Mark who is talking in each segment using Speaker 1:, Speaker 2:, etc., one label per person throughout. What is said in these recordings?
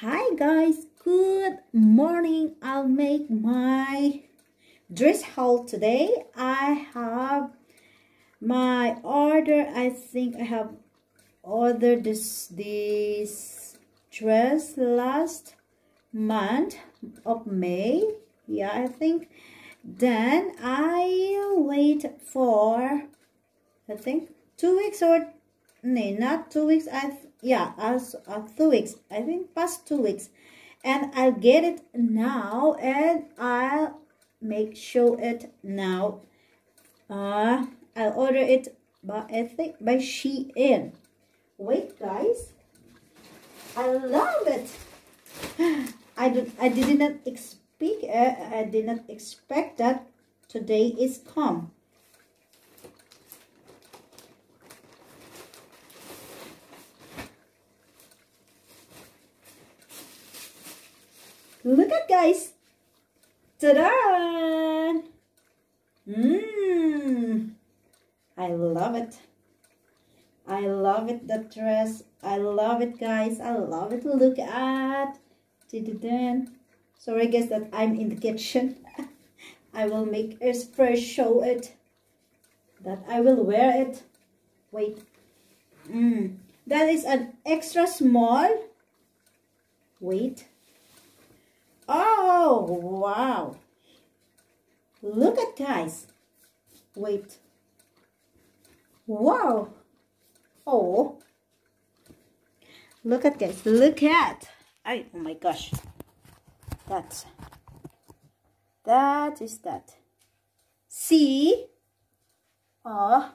Speaker 1: Hi guys, good morning. I'll make my dress haul today. I have my order. I think I have ordered this this dress last month of May. Yeah, I think. Then I wait for I think two weeks or no, not two weeks. I yeah as uh, two weeks i think past two weeks and i'll get it now and i'll make sure it now uh i'll order it by i think by shein wait guys i love it i did i did not expect uh, i did not expect that today is come Look at guys. Ta-da! Mmm. I love it. I love it, the dress. I love it, guys. I love it. Look at. Sorry, guys, that I'm in the kitchen. I will make a fresh show it. That I will wear it. Wait. Mmm, That is an extra small. Wait. Oh, wow. Look at guys. Wait. Wow. Oh. Look at this. Look at. I, oh my gosh. That's. That is that. See? Oh,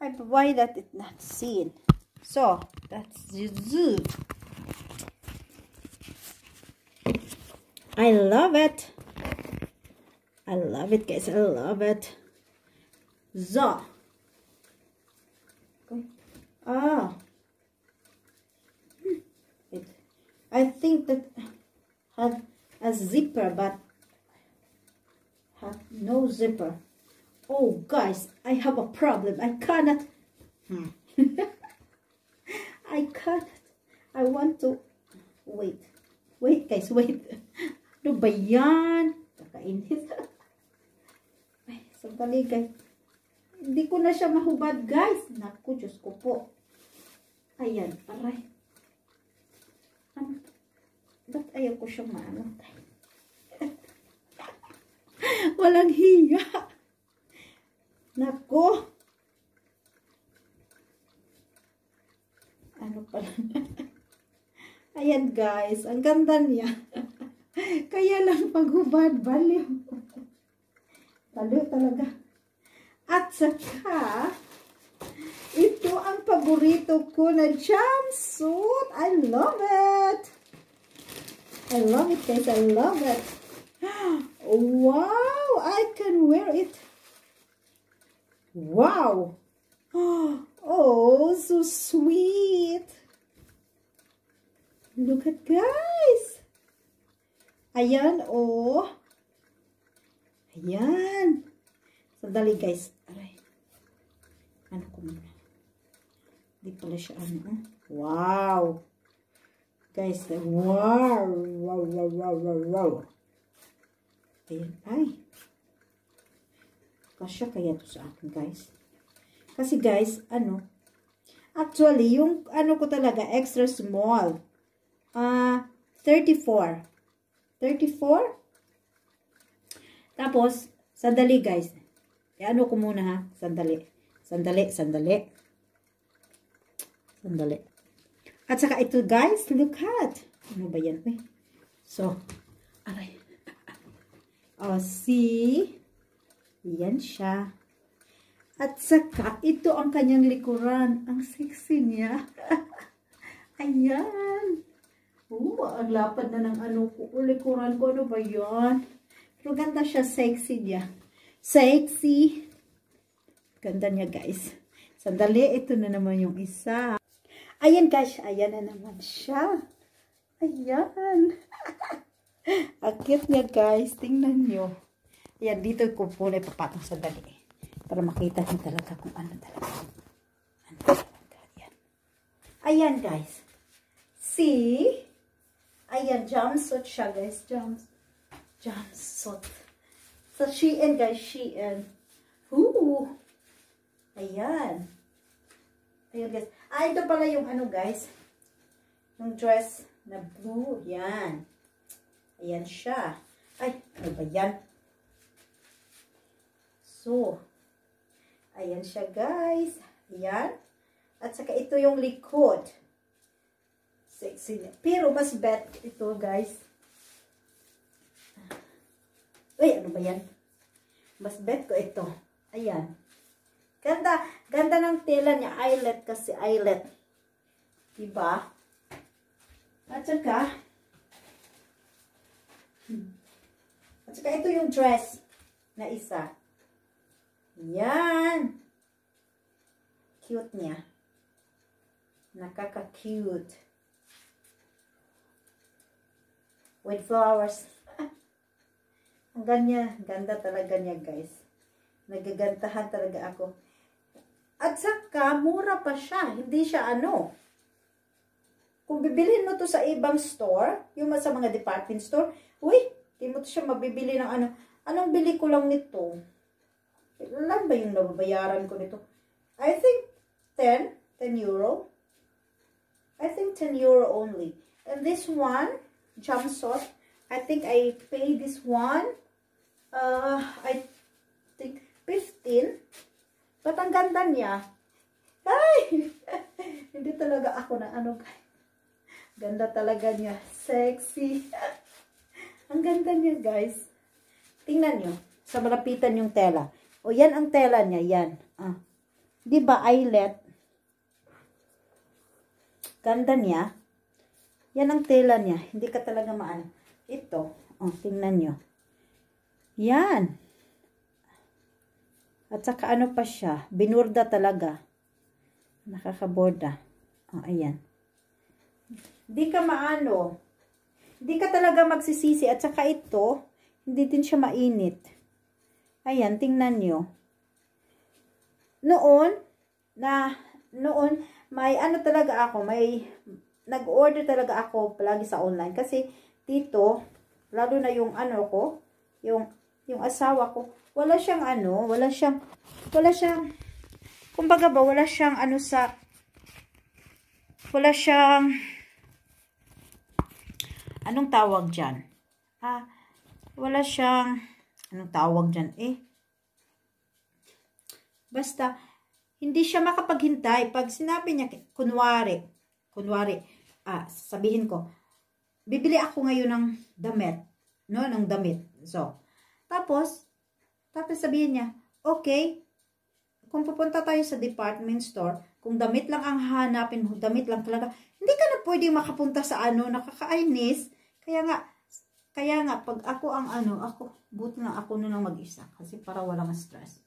Speaker 1: I worry that it's not seen. So, that's the zoo. I love it. I love it, guys. I love it. So. Ah. It, I think that had a zipper, but had no zipper. Oh, guys, I have a problem. I cannot. Hmm. I cannot. I want to. Wait. Wait, guys, wait. Ano ba yan? Kakainit. Ay, sandali guys. Hindi ko na siya mahubad guys. Naku, Diyos ko po. Ayan, aray. Ano? Ba't ayaw ko siya maano? Walang hiya. Naku. Ano pala? Ayan guys, ang ganda niya. Kaya lang pagubad, baliw. Baliw talaga. At saka, ito ang paborito ko na jumpsuit. I love it. I love it, guys. I love it. Wow! I can wear it. Wow! Oh, so sweet. Look at guys. Ayan, o. Oh. Ayan. Sandali, guys. Aray. Ano ko muna? Hindi pala siya ano. Eh? Wow. Guys, wow. Wow, wow, wow, wow, wow. Ayan, ay. Kasya kaya to sa akin, guys. Kasi, guys, ano, actually, yung ano ko talaga, extra small, ah, uh, 34. 34. Tapos, sandali guys. E ano ko muna ha? Sandali. Sandali, sandali. Sandali. At saka ito guys, look at. Ano ba yan? Uy. Eh? So, aray. O, see? Yan siya. At saka, ito ang kanyang likuran. Ang sexy niya. Ayan. Oh, ang lapad na ng ano ko. Ulikuran ko. Ano ba yun? Pero ganda siya. Sexy niya. Sexy. Ganda niya, guys. Sandali. Ito na naman yung isa. Ayan, guys. Ayan na naman siya. Ayan. Akit niya, guys. Tingnan niyo. Ayan, dito ko po na ipapatong sandali. Para makita niyo talaga kung ano talaga. Ano talaga. Ayan. Ayan, guys. See? Ayan, jumpsuit siya guys. Jumps, jumpsuit. Sa so, Shein guys, Shein. Ooh! Ayan. Ayan guys. Ah, ito pala yung ano guys. Yung dress na blue. Ayan. Ayan siya. Ay, ano ba yan? So, ayan siya guys. Ayan. At saka ito yung likod. Sexy niya. Pero mas bet ito, guys. Uy, ano ba yan? Mas bet ko ito. Ayan. Ganda. Ganda ng tela niya. Eyelet kasi eyelet. Diba? At saka, hmm. at saka ito yung dress na isa. Yan. Cute niya. Nakaka-cute. with flowers. Ang ganya, ganda talaga niya guys. Nagagantahan talaga ako. At saka, mura pa siya. Hindi siya ano. Kung bibilhin mo to sa ibang store, yung sa mga department store, uy, hindi mo to siya mabibili ng ano. Anong bili ko lang nito? Ilan ba yung nababayaran ko nito? I think 10, 10 euro. I think 10 euro only. And this one, jumpsuit. I think I pay this one. Uh, I think 15. But ang ganda niya. Ay! Hindi talaga ako na ano. Ganda talaga niya. Sexy. ang ganda niya guys. Tingnan nyo. Sa malapitan yung tela. O yan ang tela niya. Yan. Ah. Diba eyelet? Ganda niya. Yan ang tela niya. Hindi ka talaga maano. Ito, oh, tingnan nyo. Yan. At saka ano pa siya, binurda talaga. Nakakaborda. Oh, ayan. Hindi ka maano. Hindi ka talaga magsisisi. At saka ito, hindi din siya mainit. Ayan, tingnan nyo. Noon, na, noon, may ano talaga ako, may nag-order talaga ako palagi sa online. Kasi dito, lalo na yung ano ko, yung, yung asawa ko, wala siyang ano, wala siyang, wala siyang, kumbaga ba, wala siyang ano sa, wala siyang, anong tawag diyan Ah, wala siyang, anong tawag diyan Eh, basta, hindi siya makapaghintay. Pag sinabi niya, kunwari, Kunwari, ah, sabihin ko, bibili ako ngayon ng damit, no, ng damit. So, tapos, tapos sabihin niya, okay, kung pupunta tayo sa department store, kung damit lang ang hanapin mo, damit lang talaga, hindi ka na pwedeng makapunta sa ano, nakakainis. Kaya nga, kaya nga, pag ako ang ano, ako, buti na ako na lang mag-isa. Kasi para wala walang stress.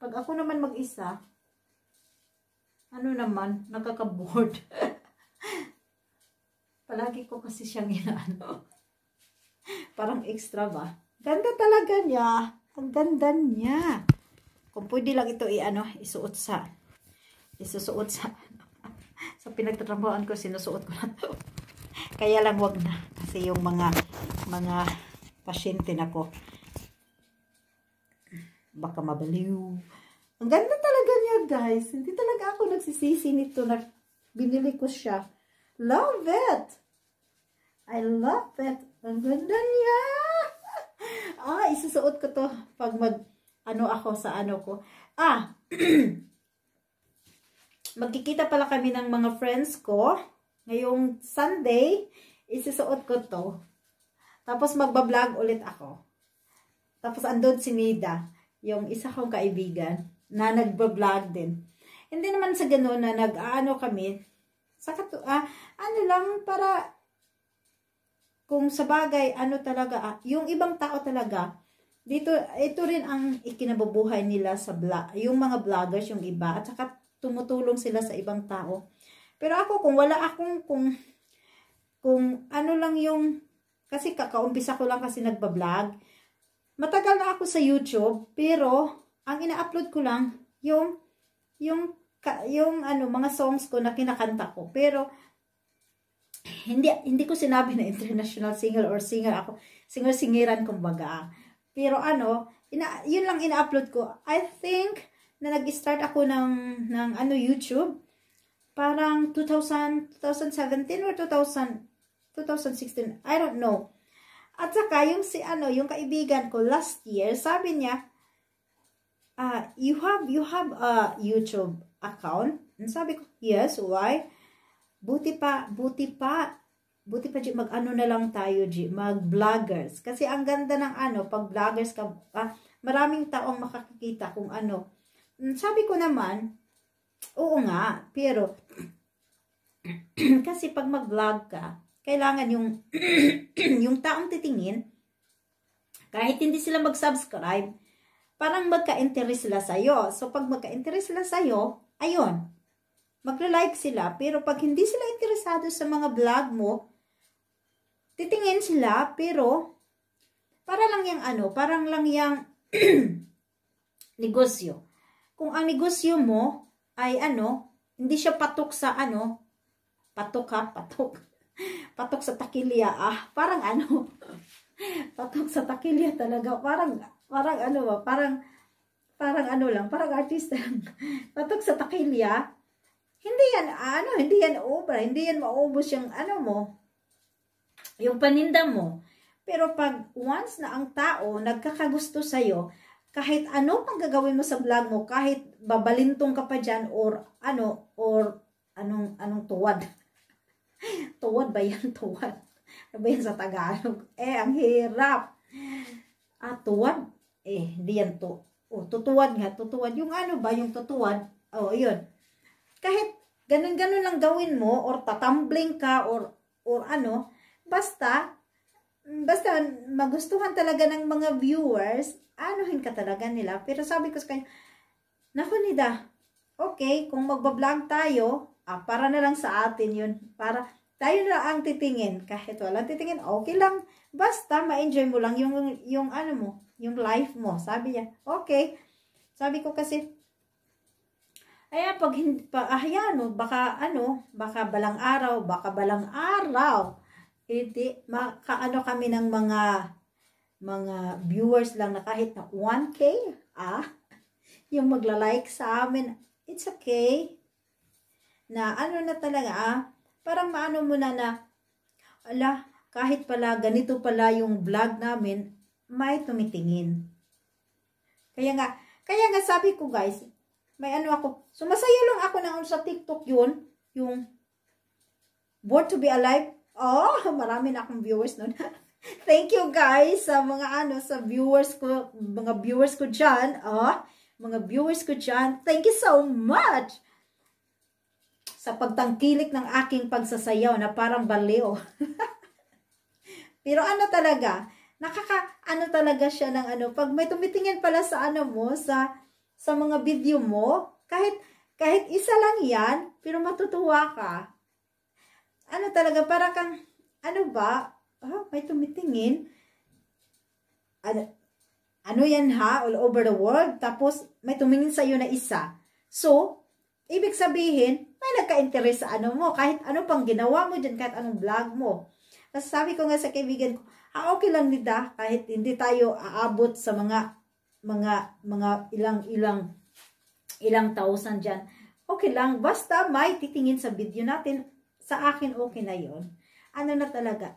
Speaker 1: Pag ako naman mag-isa, ano naman, nakaka-board. Palagi ko kasi siyang inaano. Parang extra ba? Ganda talaga niya. Ang ganda niya. Kung pwede lang ito i-ano, isuot sa isusuot sa sa pinagtatrabahoan ko, sinusuot ko na to. Kaya lang wag na. Kasi yung mga mga pasyente na ko, baka mabaliw ang ganda talaga niya, guys. Hindi talaga ako nagsisisi nito na binili ko siya. Love it! I love it. Ang ganda niya! Ah, isusuot ko to pag mag, ano ako sa ano ko. Ah, magkikita pala kami ng mga friends ko. Ngayong Sunday, isusuot ko to. Tapos magbablog ulit ako. Tapos andun si Nida, yung isa kong kaibigan na nagbablog din. Hindi naman sa ganun na nag-ano kami, sa katu ah, ano lang para kung sa bagay, ano talaga, ah, yung ibang tao talaga, dito, ito rin ang ikinabubuhay nila sa vlog, yung mga vloggers, yung iba, at saka tumutulong sila sa ibang tao. Pero ako, kung wala akong, kung, kung ano lang yung, kasi kakaumpisa ko lang kasi nagbablog, matagal na ako sa YouTube, pero, ang ina-upload ko lang yung yung yung ano mga songs ko na kinakanta ko. Pero hindi hindi ko sinabi na international single or singer ako. Singer-singiran kumbaga. Pero ano, ina, yun lang ina-upload ko. I think na nag-start ako ng ng ano YouTube parang 2000 2017 or 2000 2016, I don't know. At saka yung si ano, yung kaibigan ko last year, sabi niya uh, you have you have a YouTube account? And sabi ko, yes, why? Buti pa, buti pa, buti pa, G, mag-ano na lang tayo, G, mag-vloggers. Kasi ang ganda ng ano, pag vloggers ka, ah, maraming taong makakikita kung ano. Mm, sabi ko naman, oo nga, pero, kasi pag mag-vlog ka, kailangan yung, yung taong titingin, kahit hindi sila mag-subscribe, parang magka-interest sila sa'yo. So, pag magka-interest sila sa'yo, ayun, magla-like sila. Pero pag hindi sila interesado sa mga vlog mo, titingin sila, pero para lang yung ano, parang lang yung negosyo. Kung ang negosyo mo ay ano, hindi siya patok sa ano, patok ha, patok. Patok sa takilya ah, parang ano, patok sa takilya talaga, parang Parang ano, ba, parang, parang ano lang, parang artista lang. Patok sa takilya, hindi yan, ano, hindi yan obra, hindi yan maubos yung ano mo, yung paninda mo. Pero pag once na ang tao nagkakagusto sa'yo, kahit ano pang gagawin mo sa vlog mo, kahit babalintong ka pa dyan or ano, or anong, anong tuwad. tuwad ba yan? Tuwad. Ano ba yan sa Tagalog? Eh, ang hirap. Ah, tuwad eh, diyan to. O, oh, tutuwad nga, tutuwad. Yung ano ba, yung tutuwad, oh, yun. Kahit ganun-ganun lang gawin mo, or tatumbling ka, or, or ano, basta, basta magustuhan talaga ng mga viewers, anuhin ka talaga nila. Pero sabi ko sa kanya, naku Nida, okay, kung magbablog tayo, ah, para na lang sa atin yun. Para, tayo na ang titingin. Kahit walang titingin, okay lang. Basta, ma-enjoy mo lang yung, yung ano mo, yung e um life mo. Sabi niya, okay. Sabi ko kasi, ayan, pag, pag ayan, ah, oh, baka ano, baka balang araw, baka balang araw, hindi, e makaano kami ng mga, mga viewers lang na kahit na 1K, ah, yung magla-like sa amin, it's okay. Na ano na talaga, ah, parang maano muna na na, ala, kahit pala ganito pala yung vlog namin, may tumitingin. Kaya nga, kaya nga sabi ko guys, may ano ako, sumasaya lang ako na sa TikTok yun, yung Born to be Alive. Oh, marami na akong viewers nun. Thank you guys sa mga ano, sa viewers ko, mga viewers ko dyan. Oh, mga viewers ko dyan. Thank you so much sa pagtangkilik ng aking pagsasayaw na parang baliw. Pero ano talaga, nakaka, ano talaga siya ng ano, pag may tumitingin pala sa ano mo, sa, sa mga video mo, kahit, kahit isa lang yan, pero matutuwa ka. Ano talaga, para kang, ano ba, ah, may tumitingin, ano, ano yan ha, all over the world, tapos may tumingin sa iyo na isa. So, ibig sabihin, may nagka-interest sa ano mo, kahit ano pang ginawa mo diyan kahit anong vlog mo. kasi sabi ko nga sa kaibigan ko, ah, okay lang nida kahit hindi tayo aabot sa mga mga mga ilang ilang ilang thousand diyan. Okay lang basta may titingin sa video natin sa akin okay na 'yon. Ano na talaga?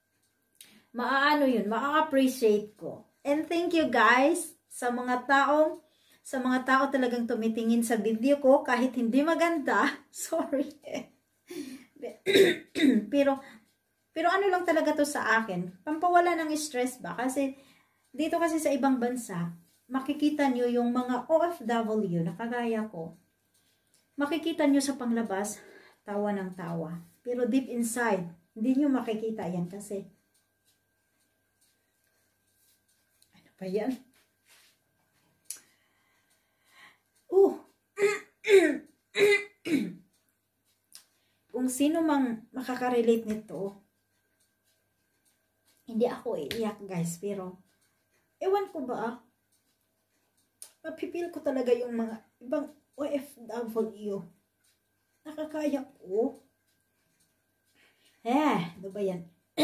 Speaker 1: Maaano 'yun, maa-appreciate ko. And thank you guys sa mga taong sa mga tao talagang tumitingin sa video ko kahit hindi maganda. Sorry. Pero pero ano lang talaga to sa akin, pampawala ng stress ba? Kasi dito kasi sa ibang bansa, makikita nyo yung mga OFW na kagaya ko. Makikita nyo sa panglabas, tawa ng tawa. Pero deep inside, hindi nyo makikita yan kasi. Ano pa yan? Uh! Kung sino mang makakarelate nito, hindi ako iiyak guys, pero ewan ko ba, mapipil ko talaga yung mga ibang OFW. Nakakaya ko. Eh, ano ba yan?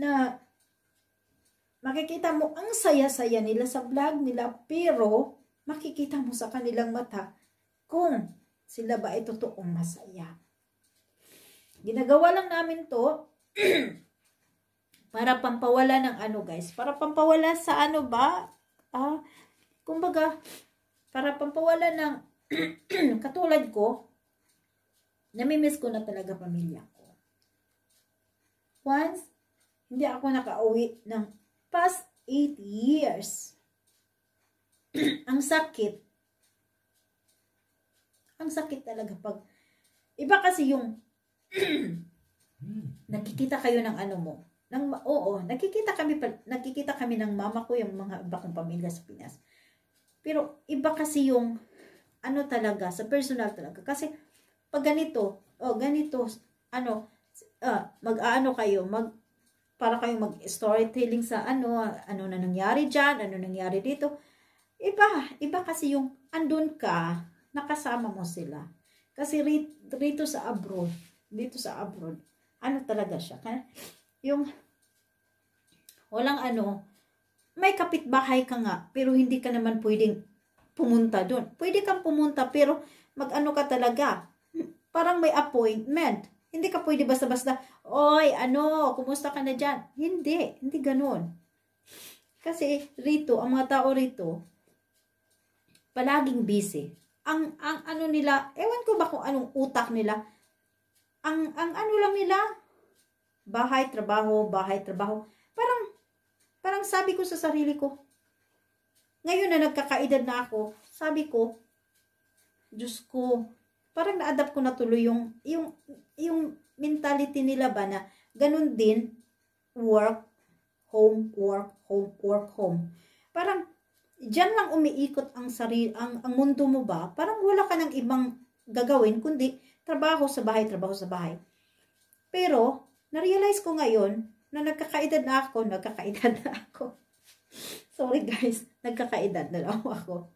Speaker 1: na makikita mo ang saya-saya nila sa vlog nila pero makikita mo sa kanilang mata kung sila ba ay totoong masaya. Ginagawa lang namin to para pampawala ng ano guys, para pampawala sa ano ba? Ah, kumbaga, para pampawala ng katulad ko, namimiss ko na talaga pamilya ko. Once, hindi ako nakauwi ng past 8 years. ang sakit. Ang sakit talaga pag, iba kasi yung Nakikita kayo ng ano mo. ng oo, nakikita kami, nakikita kami ng mama ko, yung mga iba kong pamilya sa Pinas. Pero iba kasi yung ano talaga, sa personal talaga. Kasi pag ganito, oh, ganito, ano, uh, mag-aano kayo, mag, para kayong mag-storytelling sa ano, ano na nangyari diyan ano nangyari dito. Iba, iba kasi yung andun ka, nakasama mo sila. Kasi rito, rito sa abroad, dito sa abroad, ano talaga siya. Yung, walang ano, may kapitbahay ka nga, pero hindi ka naman pwedeng pumunta doon. Pwede kang pumunta, pero mag-ano ka talaga. Parang may appointment. Hindi ka pwede basta-basta, oy, ano, kumusta ka na dyan? Hindi, hindi ganun. Kasi rito, ang mga tao rito, palaging busy. Ang, ang ano nila, ewan ko ba kung anong utak nila, ang, ang ano lang nila, bahay, trabaho, bahay, trabaho. Parang, parang sabi ko sa sarili ko, ngayon na nagkakaedad na ako, sabi ko, Diyos ko, parang na-adapt ko na tuloy yung, yung, yung mentality nila ba na ganun din, work, home, work, home, work, home. Parang, diyan lang umiikot ang sarili, ang, ang mundo mo ba? Parang wala ka ng ibang gagawin, kundi trabaho sa bahay, trabaho sa bahay. Pero, narealize ko ngayon na nagkakaedad na ako, nagkakaedad na ako. Sorry guys, nagkakaedad na lang ako.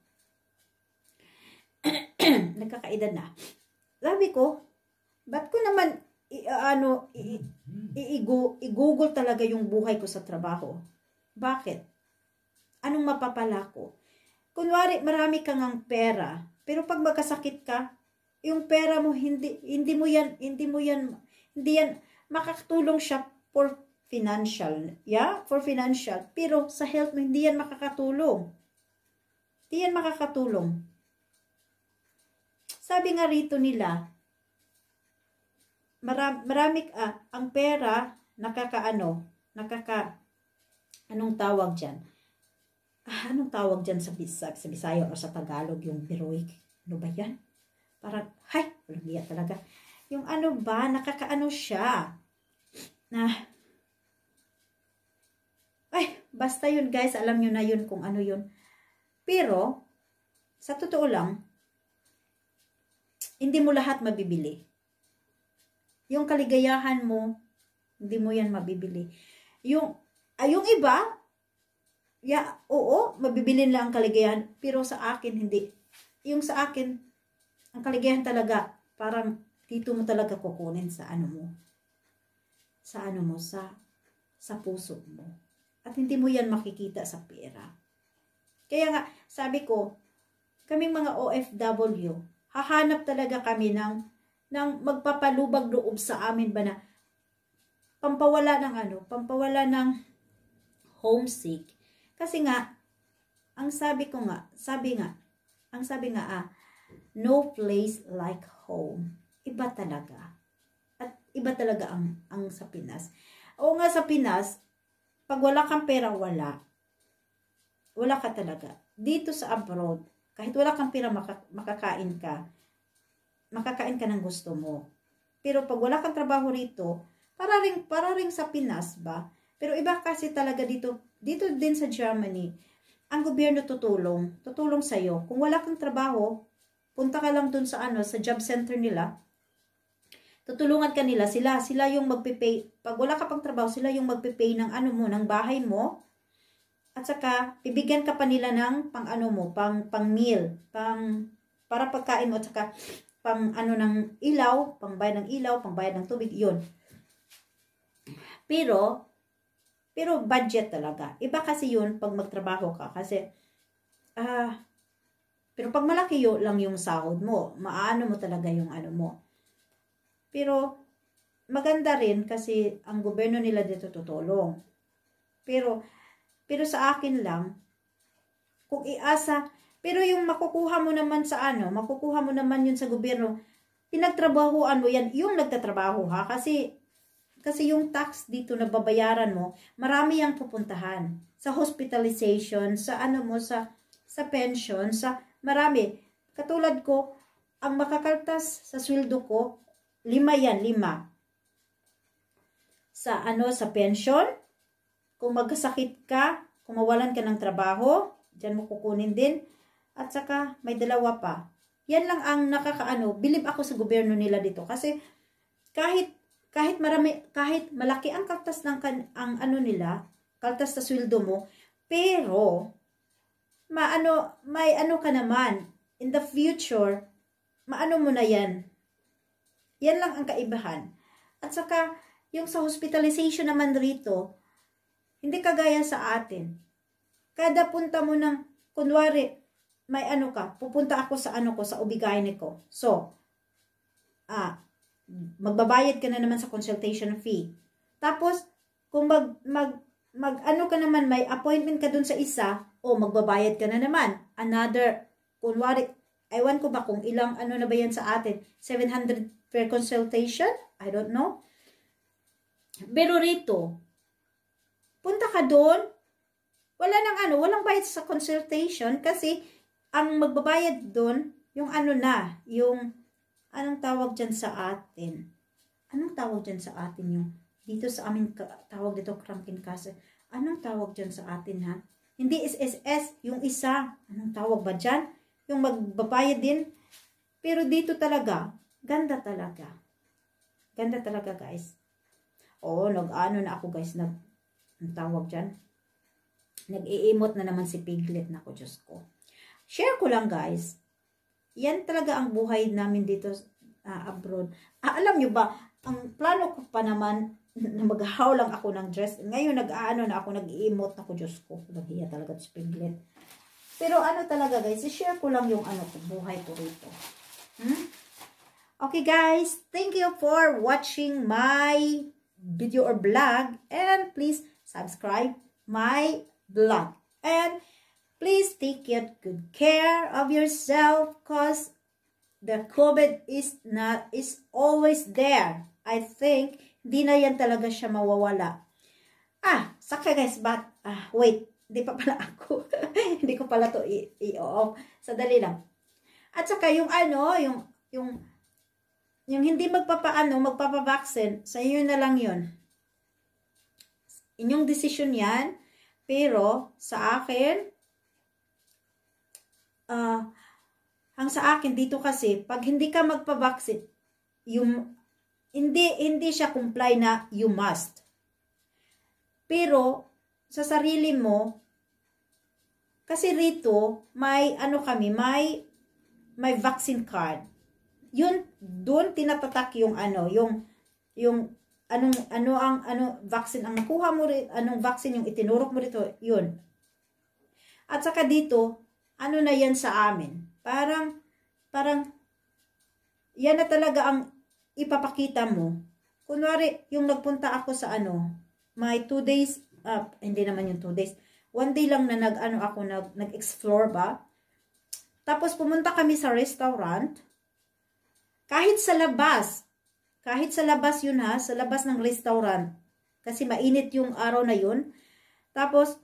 Speaker 1: nagkakaedad na. Sabi ko, ba't ko naman i, ano, i, i, google talaga yung buhay ko sa trabaho? Bakit? Anong mapapala ko? Kunwari, marami kang ang pera, pero pag magkasakit ka, yung pera mo hindi hindi mo yan hindi mo yan hindi yan makakatulong siya for financial, yeah? For financial. Pero sa health mo hindi yan makakatulong. Hindi yan makakatulong. Sabi nga rito nila, marami, marami ah, ang pera nakakaano, nakaka anong tawag diyan? Ah, anong tawag diyan sa Bisag sa Bisaya o sa Tagalog yung heroic? Ano ba 'yan? para hay, walang hiya talaga. Yung ano ba, nakakaano siya. Na, ay, basta yun guys, alam nyo na yun kung ano yun. Pero, sa totoo lang, hindi mo lahat mabibili. Yung kaligayahan mo, hindi mo yan mabibili. Yung, ay, ah, yung iba, ya, yeah, oo, mabibili nila ang kaligayahan, pero sa akin, hindi. Yung sa akin, ang kaligayahan talaga, parang dito mo talaga kukunin sa ano mo. Sa ano mo, sa, sa puso mo. At hindi mo yan makikita sa pera. Kaya nga, sabi ko, kaming mga OFW, hahanap talaga kami ng, ng magpapalubag loob sa amin ba na pampawala ng ano, pampawala ng homesick. Kasi nga, ang sabi ko nga, sabi nga, ang sabi nga ah, No place like home. Iba talaga. At iba talaga ang, ang sa Pinas. Oo nga sa Pinas, pag wala kang pera, wala. Wala ka talaga. Dito sa abroad, kahit wala kang pera, maka, makakain ka. Makakain ka ng gusto mo. Pero pag wala kang trabaho rito, para ring, para ring sa Pinas ba? Pero iba kasi talaga dito, dito din sa Germany, ang gobyerno tutulong, tutulong sa'yo. Kung wala kang trabaho, Punta ka lang dun sa ano, sa job center nila. Tutulungan ka nila, sila, sila yung magpe-pay. Pag wala ka pang trabaho, sila yung magpe-pay ng ano mo, ng bahay mo. At saka, bibigyan ka pa nila ng pang ano mo, pang, pang meal, pang, para pagkain mo, at saka, pang ano ng ilaw, pang bayad ng ilaw, pang bayad ng tubig, yun. Pero, pero budget talaga. Iba kasi yun pag magtrabaho ka. Kasi, ah, uh, pero pag malaki yun, lang yung sahod mo, maano mo talaga yung ano mo. Pero maganda rin kasi ang gobyerno nila dito tutulong. Pero pero sa akin lang kung iasa pero yung makukuha mo naman sa ano, makukuha mo naman yun sa gobyerno, pinagtrabahuan mo yan, yung nagtatrabaho ha, kasi kasi yung tax dito na babayaran mo, marami ang pupuntahan. Sa hospitalization, sa ano mo, sa, sa pension, sa marami. Katulad ko, ang makakaltas sa sweldo ko, lima yan, lima. Sa ano, sa pension, kung magkasakit ka, kung mawalan ka ng trabaho, dyan mo kukunin din. At saka, may dalawa pa. Yan lang ang nakakaano, bilib ako sa gobyerno nila dito. Kasi, kahit, kahit marami, kahit malaki ang kaltas ng, ang ano nila, kaltas sa sweldo mo, pero, maano, may ano ka naman, in the future, maano mo na yan. Yan lang ang kaibahan. At saka, yung sa hospitalization naman rito, hindi kagaya sa atin. Kada punta mo ng, kunwari, may ano ka, pupunta ako sa ano ko, sa ubigayne ko. So, ah, magbabayad ka na naman sa consultation fee. Tapos, kung mag, mag mag-ano ka naman, may appointment ka dun sa isa, o magbabayad ka na naman. Another, kunwari, ewan ko ba kung ilang ano na ba yan sa atin, 700 per consultation? I don't know. Pero rito, punta ka doon, wala nang ano, walang bayad sa consultation kasi ang magbabayad doon, yung ano na, yung anong tawag dyan sa atin? Anong tawag dyan sa atin yung dito sa amin, tawag dito cranking castle. Anong tawag dyan sa atin ha? Hindi SSS, yung isa. Anong tawag ba dyan? Yung magbabayad din. Pero dito talaga, ganda talaga. Ganda talaga guys. Oo, nag-ano na ako guys, nag, ang tawag dyan. Nag-iimot na naman si Piglet na ko, Diyos ko. Share ko lang guys. Yan talaga ang buhay namin dito uh, abroad. Ah, alam nyo ba, ang plano ko pa naman maghaw lang ako ng dress. Ngayon, nag-ano na ako, nag-emote ako, Diyos ko. Nahiya talaga sa piglet. Pero ano talaga guys, share ko lang yung ano ko, buhay ko rito. Hmm? Okay guys, thank you for watching my video or vlog. And please subscribe my vlog. And please take good care of yourself because the COVID is not, is always there. I think Di na yan talaga siya mawawala. Ah, saka guys, but, ah, wait, di pa pala ako. Hindi ko pala to i-off. Sadali lang. At saka yung ano, yung, yung, yung hindi magpapaano, magpapavaksin, sa iyo na lang yun. Inyong decision yan. Pero, sa akin, uh, ang sa akin dito kasi, pag hindi ka magpavaksin, yung hindi, hindi siya comply na you must. Pero, sa sarili mo, kasi rito, may ano kami, may, may vaccine card. Yun, doon tinatatak yung ano, yung, yung anong ano ang ano vaccine ang nakuha mo rin, anong vaccine yung itinurok mo rito, yun. At saka dito, ano na yan sa amin? Parang parang yan na talaga ang ipapakita mo. Kunwari, yung nagpunta ako sa ano, my 2 days, uh, hindi naman yung 2 days, one day lang na nag, ano ako, nag, nag-explore ba? Tapos pumunta kami sa restaurant, kahit sa labas, kahit sa labas yun ha, sa labas ng restaurant, kasi mainit yung araw na yun, tapos,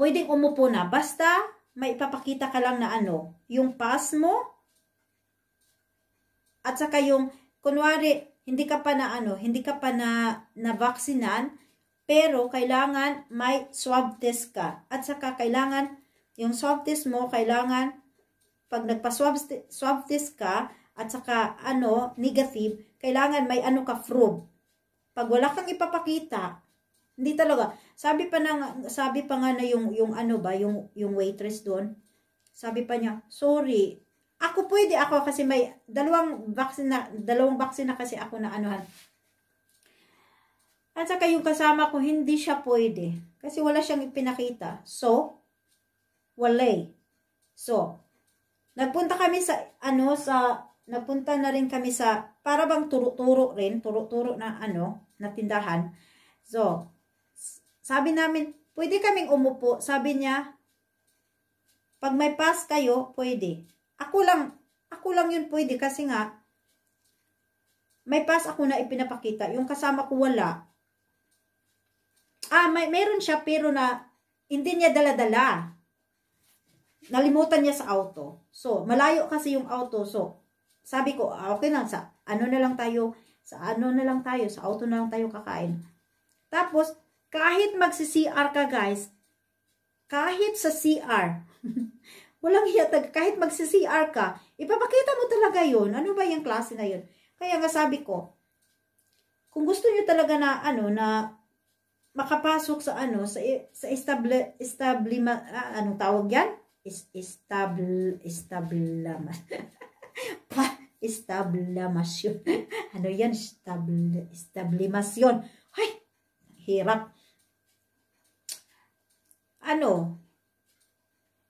Speaker 1: pwedeng umupo na, basta may ipapakita ka lang na ano, yung pass mo, at saka yung, kunwari, hindi ka pa na ano, hindi ka pa na, na vaksinan, pero kailangan may swab test ka. At saka kailangan, yung swab test mo, kailangan, pag nagpa-swab swab test ka, at saka ano, negative, kailangan may ano ka proof. Pag wala kang ipapakita, hindi talaga. Sabi pa na sabi pa nga na yung yung ano ba yung yung waitress doon. Sabi pa niya, "Sorry, ako pwede ako kasi may dalawang vaccine na, dalawang vaccine na kasi ako na anuhan. At saka yung kasama ko, hindi siya pwede. Kasi wala siyang ipinakita. So, wala. So, nagpunta kami sa, ano, sa, nagpunta na rin kami sa, para bang turo-turo rin, turo-turo na, ano, na tindahan. So, sabi namin, pwede kaming umupo. Sabi niya, pag may pass kayo, pwede. Ako lang, ako lang yun pwede kasi nga, may pass ako na ipinapakita. Yung kasama ko wala. Ah, may, meron siya pero na hindi niya dala-dala. Nalimutan niya sa auto. So, malayo kasi yung auto. So, sabi ko, ah, okay lang, sa ano na lang tayo, sa ano na lang tayo, sa auto na lang tayo kakain. Tapos, kahit magsi-CR ka guys, kahit sa CR, Walang hiya, kahit magsi-CR ka, ipapakita mo talaga yon Ano ba yung klase na yon Kaya nga sabi ko, kung gusto niyo talaga na, ano, na makapasok sa, ano, sa, sa estable, estable, uh, ah, anong tawag yan? Is, estable, establaman. pa, establamasyon. ano yan? Estable, establemasyon. Ay, hirap. Ano,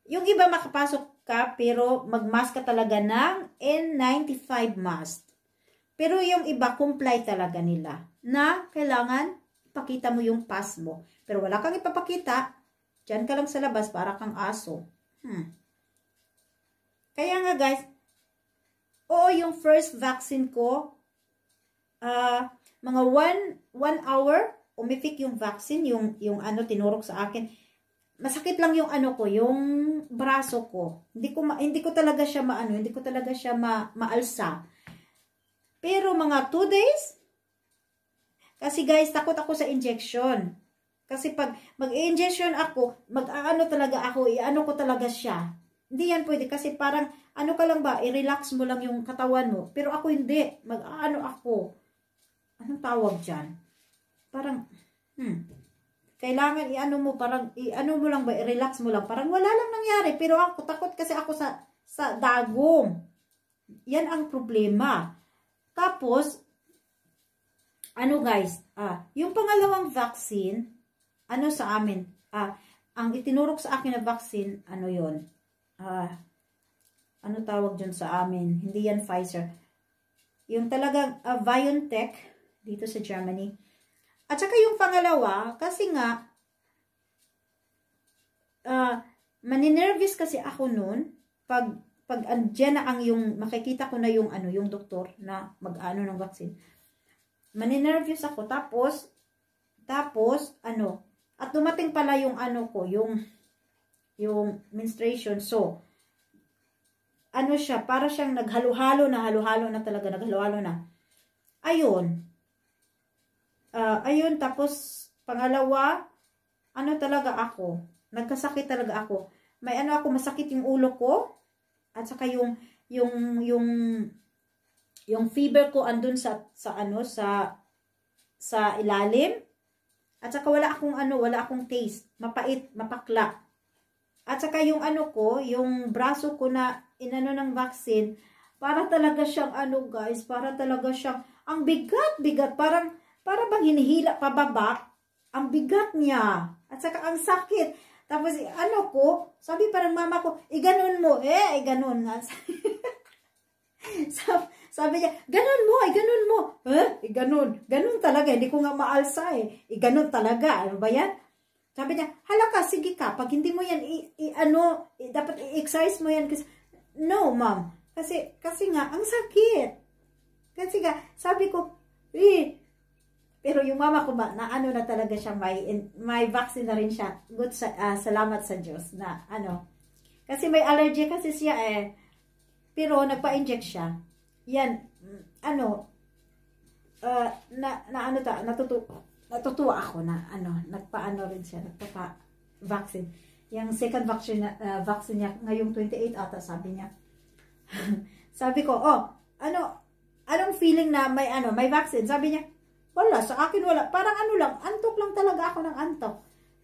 Speaker 1: yung iba makapasok ka pero magmask ka talaga ng N95 mask. Pero yung iba comply talaga nila na kailangan ipakita mo yung pass mo. Pero wala kang ipapakita, dyan ka lang sa labas para kang aso. Hmm. Kaya nga guys, oo yung first vaccine ko, uh, mga 1 hour, umipik yung vaccine, yung, yung ano tinurok sa akin masakit lang yung ano ko, yung braso ko. Hindi ko, ma, hindi ko talaga siya maano, hindi ko talaga siya ma, maalsa. Pero mga 2 days, kasi guys, takot ako sa injection. Kasi pag mag-injection ako, mag-ano talaga ako, i-ano ko talaga siya. Hindi yan pwede kasi parang ano ka lang ba, i-relax mo lang yung katawan mo. Pero ako hindi, mag-ano ako. Anong tawag dyan? Parang, hmm, kailangan i-ano mo parang i-ano mo lang ba i-relax mo lang parang wala lang nangyari pero ako takot kasi ako sa sa dagong yan ang problema tapos ano guys ah yung pangalawang vaccine ano sa amin ah ang itinurok sa akin na vaccine ano yon ah ano tawag dyan sa amin hindi yan Pfizer yung talagang uh, BioNTech dito sa Germany at saka yung pangalawa, kasi nga, uh, ah, maninervous kasi ako noon pag pag andyan na ang yung makikita ko na yung ano yung doktor na mag-ano ng vaccine. Maninervous ako tapos tapos ano at dumating pala yung ano ko yung yung menstruation. So ano siya para siyang naghalo-halo na halo-halo na talaga naghalo-halo na. Ayun uh, ayun, tapos, pangalawa, ano talaga ako, nagkasakit talaga ako. May ano ako, masakit yung ulo ko, at saka yung, yung, yung, yung fever ko andun sa, sa ano, sa, sa ilalim. At saka wala akong ano, wala akong taste, mapait, mapakla. At saka yung ano ko, yung braso ko na inano ng vaccine, para talaga siyang ano guys, para talaga siyang, ang bigat-bigat, parang, para bang hinihila pababa ang bigat niya at saka ang sakit. Tapos ano ko, sabi parang mama ko, iganon eh, mo, eh, iganon e, nga. sabi, niya, ganon mo, iganon e, mo. Eh, iganon, eh, eh, ganon talaga, hindi ko nga maalsa eh. Iganon talaga, ano ba yan? Sabi niya, hala ka, sige ka, pag hindi mo yan, i, i, ano, i, dapat i-exercise mo yan. Kasi, no, ma'am, kasi, kasi nga, ang sakit. Kasi nga, sabi ko, eh, pero yung mama ko ba, na ano na talaga siya, may, may vaccine na rin siya. Good, sa, uh, salamat sa Diyos na ano. Kasi may allergy kasi siya eh. Pero nagpa-inject siya. Yan, ano, uh, na, na ano ta, natutu, natutuwa ako na ano, nagpaano rin siya, nagpa-vaccine. Yung second vaccine, uh, vaccine niya, ngayong 28 ata, sabi niya. sabi ko, oh, ano, anong feeling na may ano, may vaccine? Sabi niya, wala, sa akin wala. Parang ano lang, antok lang talaga ako ng antok.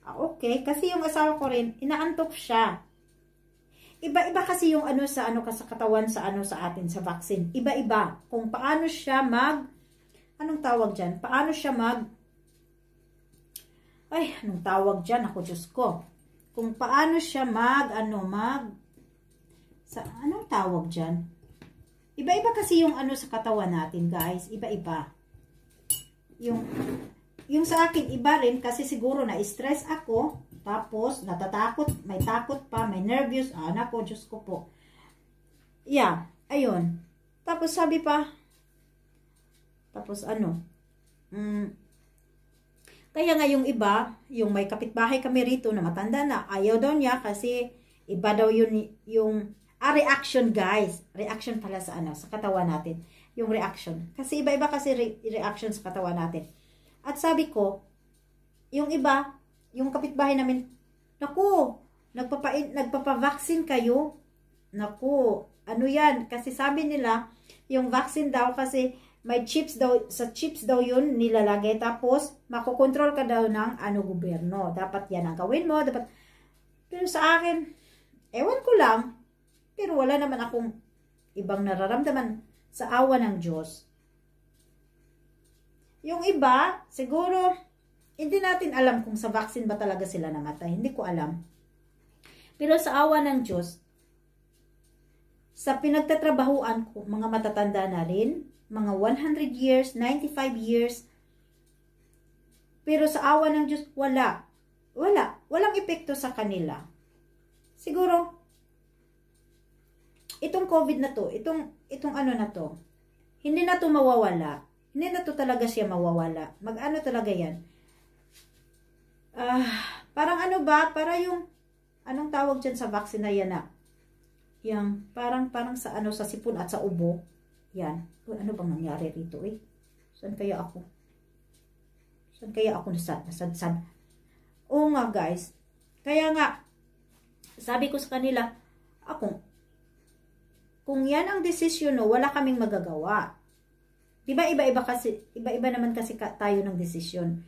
Speaker 1: Ah, okay, kasi yung asawa ko rin, inaantok siya. Iba-iba kasi yung ano sa ano sa katawan sa ano sa atin sa vaccine. Iba-iba kung paano siya mag anong tawag diyan? Paano siya mag Ay, anong tawag diyan? Ako Diyos ko. Kung paano siya mag ano mag sa anong tawag diyan? Iba-iba kasi yung ano sa katawan natin, guys. Iba-iba yung yung sa akin iba rin kasi siguro na stress ako tapos natatakot, may takot pa, may nervous, ah, nako, Diyos ko po. Yeah, ayun. Tapos sabi pa, tapos ano, mm, kaya nga yung iba, yung may kapitbahay kami rito na matanda na, ayaw daw niya kasi iba daw yun, yung, ah, reaction guys, reaction pala sa ano, sa katawan natin yung reaction. Kasi iba-iba kasi re- reaction sa katawan natin. At sabi ko, yung iba, yung kapitbahay namin, naku, nagpapain, nagpapavaccine kayo. Naku, ano yan? Kasi sabi nila, yung vaccine daw kasi may chips daw, sa chips daw yun nilalagay. Tapos, makokontrol ka daw ng ano gobyerno. Dapat yan ang gawin mo. Dapat, pero sa akin, ewan ko lang, pero wala naman akong ibang nararamdaman sa awa ng Diyos. Yung iba, siguro, hindi natin alam kung sa vaccine ba talaga sila namatay. Hindi ko alam. Pero sa awa ng Diyos, sa pinagtatrabahuan ko, mga matatanda na rin, mga 100 years, 95 years, pero sa awa ng Diyos, wala. Wala. Walang epekto sa kanila. Siguro, itong COVID na to, itong itong ano na to, hindi na to mawawala. Hindi na to talaga siya mawawala. Mag-ano talaga yan. Uh, parang ano ba? Para yung, anong tawag dyan sa vaccine na yan na? Yung parang, parang sa ano, sa sipon at sa ubo. Yan. ano bang nangyari rito eh? San kaya ako? San kaya ako nasad, nasadsan? Oo nga guys. Kaya nga, sabi ko sa kanila, ako, kung yan ang desisyon no, wala kaming magagawa. 'Di ba iba-iba kasi iba-iba naman kasi tayo ng desisyon.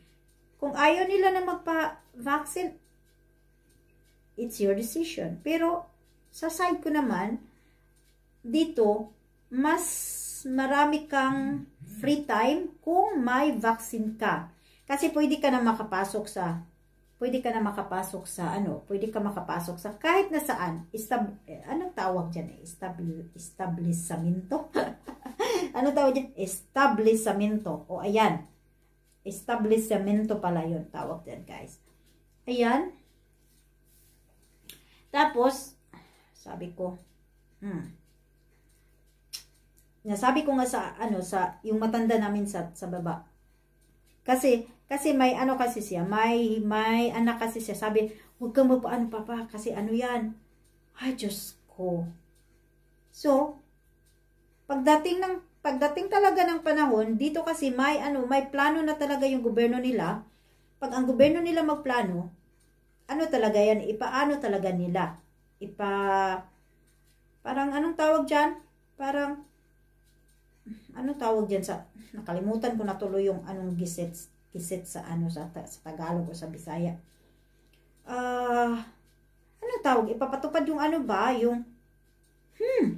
Speaker 1: Kung ayaw nila na magpa-vaccine, it's your decision. Pero sa side ko naman, dito mas marami kang free time kung may vaccine ka. Kasi pwede ka na makapasok sa pwede ka na makapasok sa ano, pwede ka makapasok sa kahit na saan, istab, eh, anong tawag diyan? eh, Estabil, establishmento, ano tawag diyan? Establishment. o ayan, Establishment pala yon tawag diyan, guys, ayan, tapos, sabi ko, hmm, nasabi ko nga sa, ano, sa, yung matanda namin sa, sa baba, kasi, kasi may ano kasi siya, may, may anak kasi siya. Sabi, huwag kang mapaano papa kasi ano yan. Ay, Diyos ko. So, pagdating ng pagdating talaga ng panahon, dito kasi may ano, may plano na talaga yung gobyerno nila. Pag ang gobyerno nila magplano, ano talaga yan, ipaano talaga nila. Ipa parang anong tawag diyan? Parang ano tawag diyan sa nakalimutan ko na tuloy yung anong gisets iset sa ano sa, sa Tagalog o sa Bisaya. Ah, uh, ano tawag? Ipapatupad yung ano ba? Yung, hmm,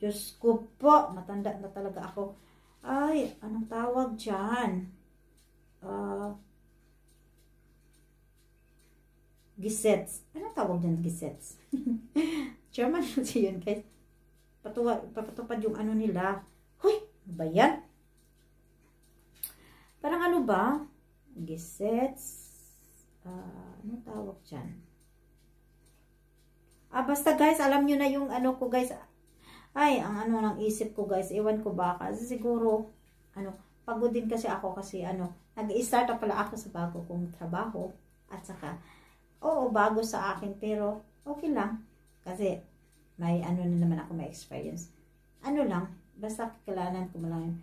Speaker 1: Diyos ko po, matanda na talaga ako. Ay, anong tawag dyan? Ah, uh, gisets. Anong tawag dyan gisets? German kasi yun guys. Patuwa, papatupad yung ano nila. Hoy, ano bayan Parang ano ba? Gisets. Uh, anong tawag dyan? Ah, basta guys, alam nyo na yung ano ko guys. Ay, ang ano lang isip ko guys. Iwan ko baka. Siguro, ano, pagod din kasi ako kasi ano, nag-start up pala ako sa bago kong trabaho. At saka, oo, bago sa akin. Pero, okay lang. Kasi, may ano na naman ako may experience. Ano lang, basta kailangan ko lang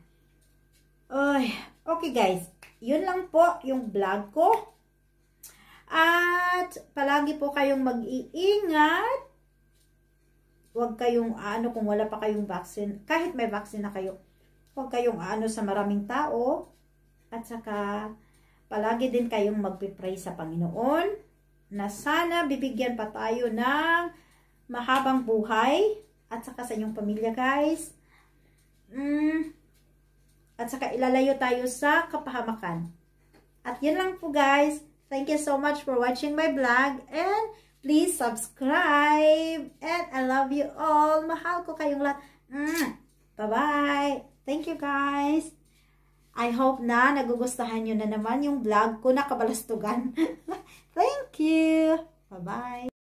Speaker 1: ay, okay guys, yun lang po yung vlog ko. At palagi po kayong mag-iingat. Huwag kayong ano kung wala pa kayong vaccine. Kahit may vaccine na kayo, huwag kayong ano sa maraming tao. At saka palagi din kayong magpipray sa Panginoon na sana bibigyan pa tayo ng mahabang buhay at saka sa inyong pamilya guys. Mm, at saka ilalayo tayo sa kapahamakan. At yun lang po guys. Thank you so much for watching my vlog. And please subscribe. And I love you all. Mahal ko kayong lahat. Mm. Bye-bye. Thank you guys. I hope na nagugustuhan nyo na naman yung vlog ko na kabalastugan. Thank you. Bye-bye.